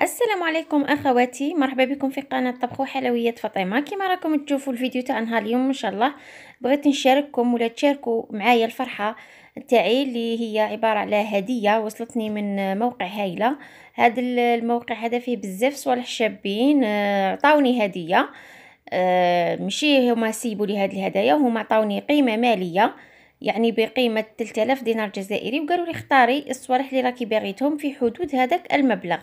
السلام عليكم اخواتي مرحبا بكم في قناه طبخ وحلويات فاطمه كما راكم تشوفوا الفيديو تاع نهار اليوم ان شاء الله بغيت نشارككم ولا تشاركوا معايا الفرحه تاعي اللي هي عباره على هديه وصلتني من موقع هايله هذا الموقع هذا فيه بزاف صوالح شابين آه، عطاوني هديه آه، ماشي هما سيبوا لي هاد الهدايا هما عطاوني قيمه ماليه يعني بقيمة 3000 دينار جزائري وقالوا لي اختاري الصوالح اللي راكي باغيتهم في حدود هذاك المبلغ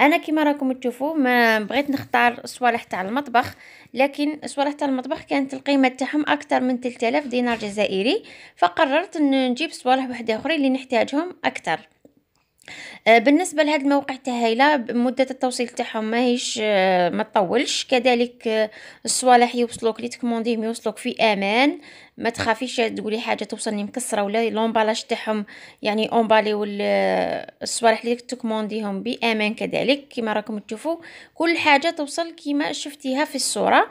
انا كما راكم تشوفوا ما بغيت نختار الصوالح تاع المطبخ لكن الصوالح تاع المطبخ كانت القيمة تاعهم اكثر من 3000 دينار جزائري فقررت نجيب صوالح واحده اخرى اللي نحتاجهم اكثر آه، بالنسبه لهاد تاع هايله مده التوصيل تاعهم ماهيش آه، ما تطولش كذلك آه، الصوالح يوصلوك لي تكمونديهم يوصلوك في امان ما تخافيش تقولي حاجه توصلني مكسره ولا لومبالاج تاعهم يعني اونباليو الصوالح اللي تكمونديهم بامان كذلك كما راكم تشوفوا كل حاجه توصل كما شفتيها في الصوره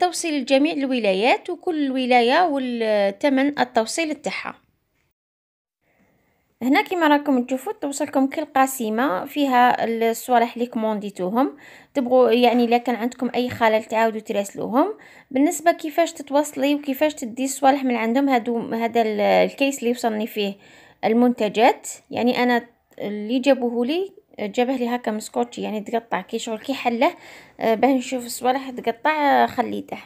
توصيل لجميع الولايات وكل ولايه والثمن التوصيل تاعها هنا كما راكم تشوفوا توصلكم كل قاسمه فيها الصوالح اللي كومونديتوهم تبغوا يعني الا كان عندكم اي خلل تعاودوا تراسلوهم بالنسبه كيفاش تتوصلي وكيفاش تدي الصوالح من عندهم هادو هذا الكيس اللي وصلني فيه المنتجات يعني انا اللي جابوه لي جابه لي هكا مسكوتشي يعني تقطع كي شغل كي حله آه، باه نشوف الصوالح تقطع آه، خليته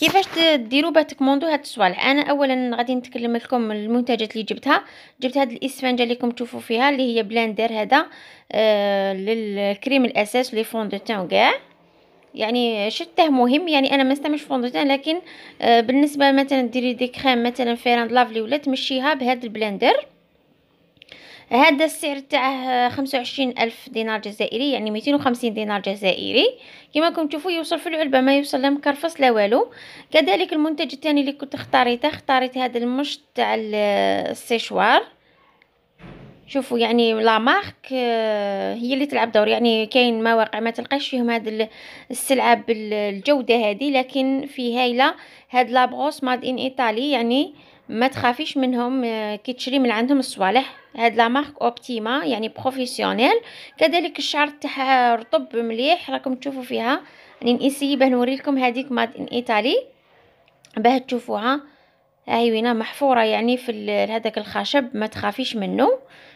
كيفاش ديروا باتكموندو هاد الصوالح انا اولا غادي نتكلم لكم المنتجات اللي جبتها جبت هاد الاسفنجه اللي راكم تشوفوا فيها اللي هي بلاندر هذا آه للكريم الاساس لي فون دو تان وكاع يعني شته مهم يعني انا ما نستعملش فوندوتان لكن آه بالنسبه مثلا ديري دي كريم مثلا فيران لافلي ولا تمشيها بهاد البلاندر هذا السعر تاعه خمسة وعشرين الف دينار جزائري يعني ميتين وخمسين دينار جزائري كما راكم تشوفوا يوصل في العلبه ما يوصل لا مكرفس لا والو كذلك المنتج الثاني اللي كنت اختاريته اختاريت هذا المش تاع السيشوار شوفوا يعني لا مارك آه، هي اللي تلعب دور يعني كاين مواقع ما تلقاش فيهم هاد السلعه بالجوده هذه لكن في هايله هاد لابغوس ماد ان ايطالي يعني ما تخافيش منهم آه، كي تشري من عندهم الصوالح هاد لا مارك اوبتيما يعني بروفيسيونيل كذلك الشعر تاعها رطب مليح راكم تشوفوا فيها راني نسيي باه نوريلكم هذيك ماد ان ايطالي باه تشوفوها هاي وينا محفوره يعني في هذاك الخشب ما تخافيش منه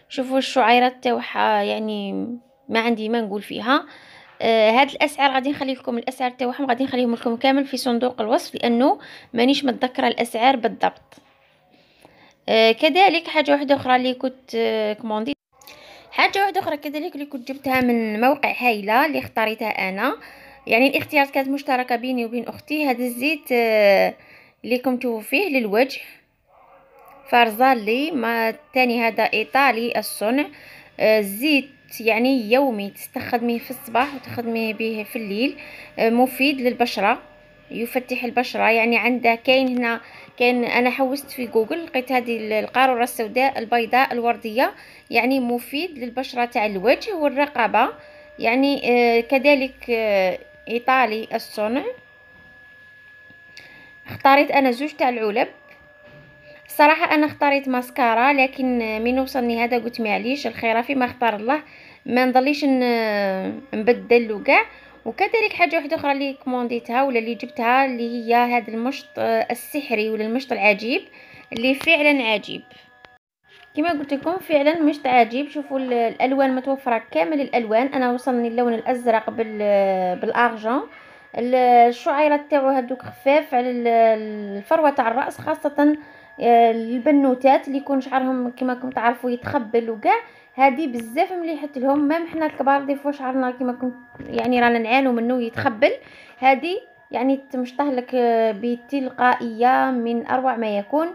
شوفوا الشعيرات تاعها يعني ما عندي ما نقول فيها آه هاد الاسعار غادي نخلي لكم الاسعار تاعهم غادي نخليهم لكم كامل في صندوق الوصف لانه مانيش متذكره الاسعار بالضبط آه، كذلك حاجه واحده اخرى اللي كنت آه، كوموندي حاجه واحده اخرى كذلك اللي كنت جبتها من موقع هايله اللي اختاريتها انا يعني الاختيارات كانت مشتركه بيني وبين اختي هذا الزيت آه، اللي كنتو فيه للوجه فارزالي ما الثاني هذا ايطالي الصنع الزيت يعني يومي تستخدميه في الصباح وتخدميه به في الليل مفيد للبشره يفتح البشرة يعني عنده كاين هنا كاين انا حوست في جوجل لقيت هذه القارورة السوداء البيضاء الوردية يعني مفيد للبشرة تاع الوجه والرقبة يعني آه، كذلك آه، ايطالي الصنع اختاريت انا زوج تاع العلب صراحة انا اختاريت ماسكارا لكن آه، من وصلني هذا قلت معليش في ما اختار الله ما نضليش نبدل وكاع وكذلك حاجه واحده اخرى اللي كومونديتها ولا اللي جبتها اللي هي هذا المشط آه، السحري ولا المشط العجيب اللي فعلا عجيب كما قلت لكم فعلا مشط عجيب شوفوا الالوان متوفره كامل الالوان انا وصلني اللون الازرق بال بالارجون الشعيرات تاعو هذوك خفاف على الفروه تاع الراس خاصه آه، البنوتات اللي يكون شعرهم كما كنتم تعرفوا يتخبل وكاع هادي بزاف مليحه لهم مام حنا الكبار فوا شعرنا كيما كنت يعني رانا نعانو منه يتخبل هادي يعني تمشطه لك بتلقائيه من اروع ما يكون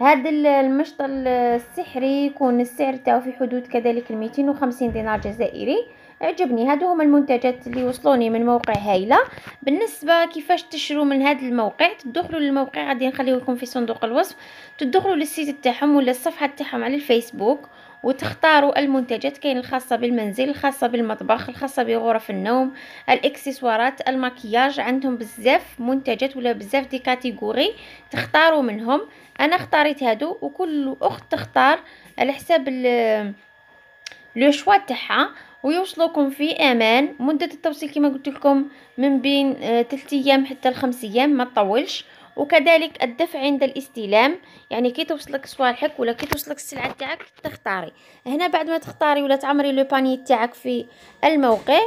هذا المشط السحري يكون السعر تاعو في حدود كذلك 250 دينار جزائري عجبني هادو هما المنتجات اللي وصلوني من موقع هايله بالنسبه كيفاش تشرو من هاد الموقع تدخلوا للموقع غادي نخليه لكم في صندوق الوصف تدخلوا للسيت تاعهم ولا الصفحه تاعهم على الفيسبوك وتختاروا المنتجات كاين الخاصه بالمنزل الخاصه بالمطبخ الخاصه بغرف النوم الاكسسوارات المكياج عندهم بزاف منتجات ولا بزاف دي كاتيجوري تختاروا منهم انا اختاريت هادو وكل اخت تختار على حساب لو شوا تاعها ويوصلوكم في امان مده التوصيل كما قلت لكم من بين 3 آه، ايام حتى لخمس ايام ما تطولش وكذلك الدفع عند الاستلام يعني كي توصلك صوالحك ولا كي توصلك السلعه تاعك تختاري هنا بعد ما تختاري ولا تعمري لو باني تاعك في الموقع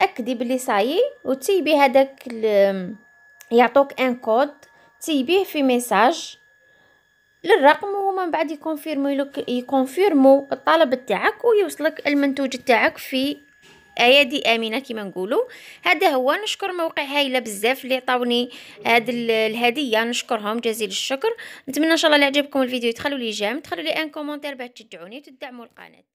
تاكدي بلي صاي وتسيبي هذاك يعطوك ان كود تسيبيه في ميساج للرقم وهما من بعد يكونفيرمو لك يكونفيرمو الطلب تاعك ويوصلك المنتوج تاعك في ايادي امنه كما نقولوا هذا هو نشكر موقع هايله بزاف اللي عطاوني هاد الهديه نشكرهم جزيل الشكر نتمنى ان شاء الله يعجبكم الفيديو تخلوا لي جيم تخلوا لي ان كومونتير باش تشجعوني وتدعموا القناه